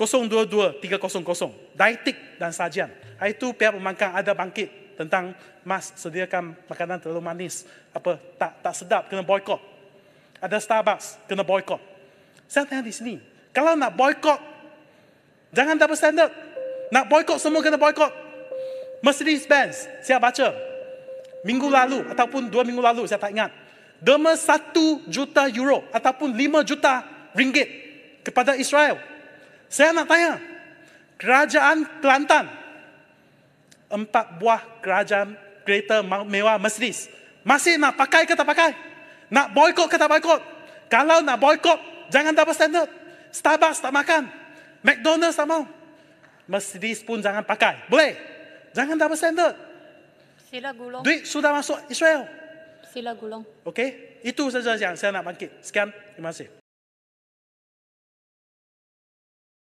022-300. Dietik dan sajian. Itu pihak pemangkang ada bangkit tentang mas sediakan makanan terlalu manis. apa Tak tak sedap, kena boykot. Ada Starbucks, kena boykot. Saya tanya di sini, kalau nak boykot, jangan double standard. Nak boykot, semua kena boykot. Mercedes-Benz, saya baca. Minggu lalu, ataupun dua minggu lalu, saya tak ingat. Derma satu juta euro, ataupun lima juta ringgit kepada Israel saya nak tanya, kerajaan Kelantan, empat buah kerajaan kereta mewah Mercedes, masih nak pakai ke tak pakai? Nak boykot ke tak boykot? Kalau nak boykot, jangan double standard. Starbucks tak makan. McDonald's tak mau. Mercedes pun jangan pakai. Boleh? Jangan double standard. Sila gulung. Duit sudah masuk Israel. Sila gulung. Okey? Itu saja yang saya nak bangkit. Sekian. Terima kasih.